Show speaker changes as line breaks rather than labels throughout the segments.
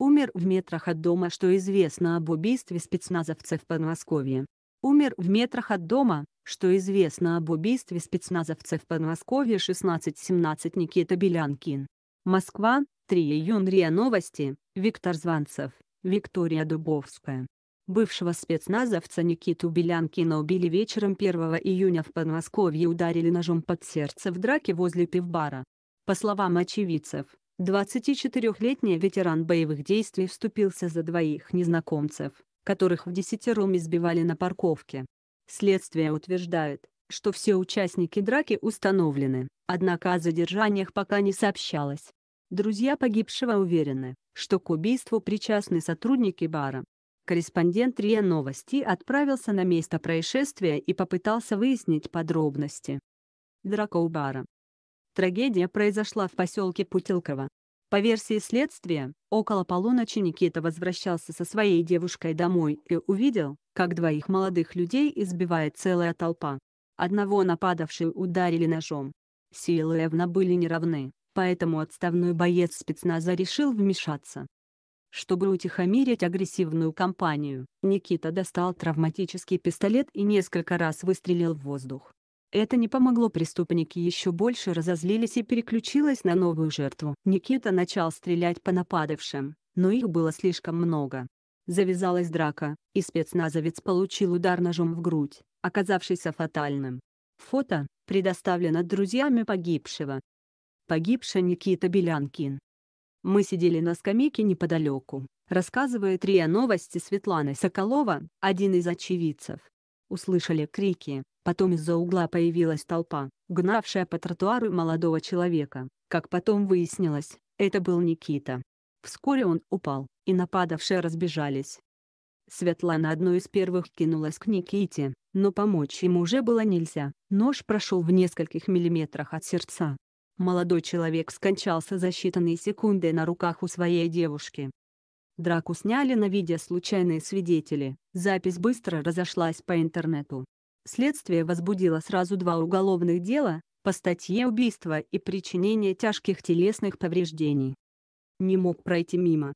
Умер в метрах от дома, что известно об убийстве спецназовца в Подмосковье. Умер в метрах от дома, что известно об убийстве спецназовца в Подмосковье 16-17 Никита Белянкин. Москва, 3 июня РИА Новости, Виктор Званцев, Виктория Дубовская. Бывшего спецназовца Никиту Белянкина убили вечером 1 июня в Подмосковье ударили ножом под сердце в драке возле пивбара. По словам очевидцев, 24-летний ветеран боевых действий вступился за двоих незнакомцев, которых в десятером избивали на парковке. Следствие утверждает, что все участники драки установлены, однако о задержаниях пока не сообщалось. Друзья погибшего уверены, что к убийству причастны сотрудники бара. Корреспондент РИА Новости отправился на место происшествия и попытался выяснить подробности. Драка у бара Трагедия произошла в поселке Путилково. По версии следствия, около полуночи Никита возвращался со своей девушкой домой и увидел, как двоих молодых людей избивает целая толпа. Одного нападавшего ударили ножом. Силы явно были неравны, поэтому отставной боец спецназа решил вмешаться. Чтобы утихомирить агрессивную компанию, Никита достал травматический пистолет и несколько раз выстрелил в воздух. Это не помогло преступники еще больше разозлились и переключилась на новую жертву. Никита начал стрелять по нападавшим, но их было слишком много. Завязалась драка, и спецназовец получил удар ножом в грудь, оказавшийся фатальным. Фото предоставлено друзьями погибшего. Погибший Никита Белянкин. Мы сидели на скамейке неподалеку, рассказывает РИА Новости Светлана Соколова, один из очевидцев. Услышали крики, потом из-за угла появилась толпа, гнавшая по тротуару молодого человека. Как потом выяснилось, это был Никита. Вскоре он упал, и нападавшие разбежались. Светлана одной из первых кинулась к Никите, но помочь ему уже было нельзя. Нож прошел в нескольких миллиметрах от сердца. Молодой человек скончался за считанные секунды на руках у своей девушки. Драку сняли на видео случайные свидетели. Запись быстро разошлась по интернету. Следствие возбудило сразу два уголовных дела по статье убийства и причинение тяжких телесных повреждений. Не мог пройти мимо.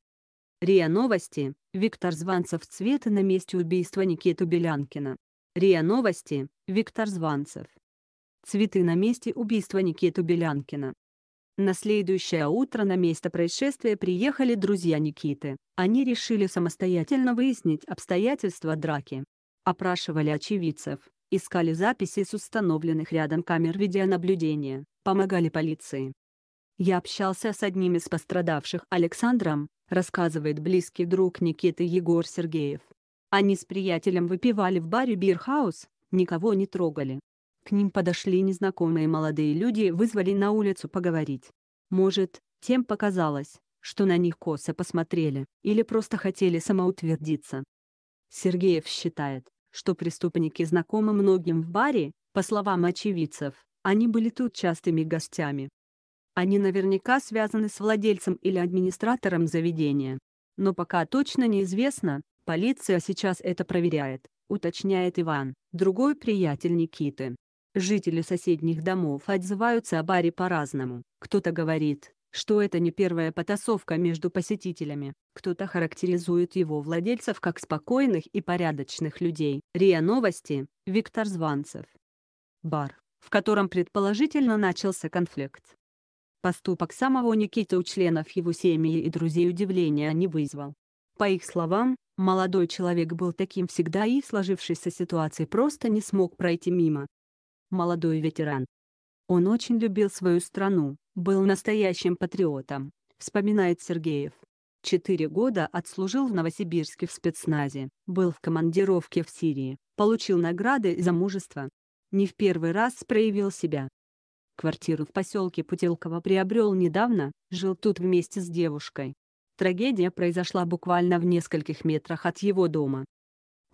РИА Новости, Виктор Званцев Цвета на месте убийства Никиту Белянкина. РИА Новости, Виктор Званцев. Цветы на месте убийства Никиту Белянкина. На следующее утро на место происшествия приехали друзья Никиты. Они решили самостоятельно выяснить обстоятельства драки. Опрашивали очевидцев, искали записи с установленных рядом камер видеонаблюдения, помогали полиции. «Я общался с одним из пострадавших Александром», рассказывает близкий друг Никиты Егор Сергеев. Они с приятелем выпивали в баре «Бирхаус», никого не трогали, к ним подошли незнакомые молодые люди и вызвали на улицу поговорить. Может, тем показалось, что на них косо посмотрели, или просто хотели самоутвердиться. Сергеев считает, что преступники знакомы многим в баре, по словам очевидцев, они были тут частыми гостями. Они наверняка связаны с владельцем или администратором заведения. Но пока точно неизвестно, полиция сейчас это проверяет, уточняет Иван, другой приятель Никиты. Жители соседних домов отзываются о баре по-разному. Кто-то говорит, что это не первая потасовка между посетителями. Кто-то характеризует его владельцев как спокойных и порядочных людей. РИА Новости, Виктор Званцев. Бар, в котором предположительно начался конфликт. Поступок самого Никиты у членов его семьи и друзей удивления не вызвал. По их словам, молодой человек был таким всегда и в сложившейся ситуации просто не смог пройти мимо молодой ветеран. Он очень любил свою страну, был настоящим патриотом, вспоминает Сергеев. Четыре года отслужил в Новосибирске в спецназе, был в командировке в Сирии, получил награды за мужество. Не в первый раз проявил себя. Квартиру в поселке Путилково приобрел недавно, жил тут вместе с девушкой. Трагедия произошла буквально в нескольких метрах от его дома.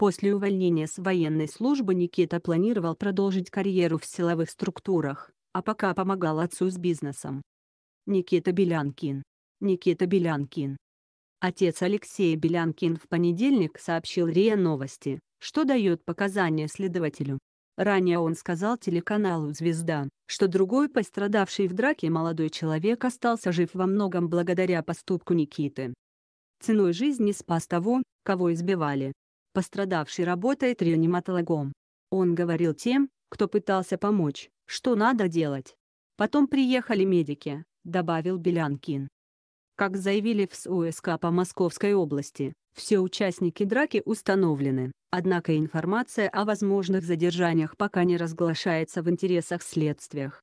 После увольнения с военной службы Никита планировал продолжить карьеру в силовых структурах, а пока помогал отцу с бизнесом. Никита Белянкин. Никита Белянкин. Отец Алексея Белянкин в понедельник сообщил РИА Новости, что дает показания следователю. Ранее он сказал телеканалу «Звезда», что другой пострадавший в драке молодой человек остался жив во многом благодаря поступку Никиты. Ценой жизни спас того, кого избивали. Пострадавший работает реаниматологом. Он говорил тем, кто пытался помочь, что надо делать. Потом приехали медики, добавил Белянкин. Как заявили в СУСК по Московской области, все участники драки установлены, однако информация о возможных задержаниях пока не разглашается в интересах следствиях.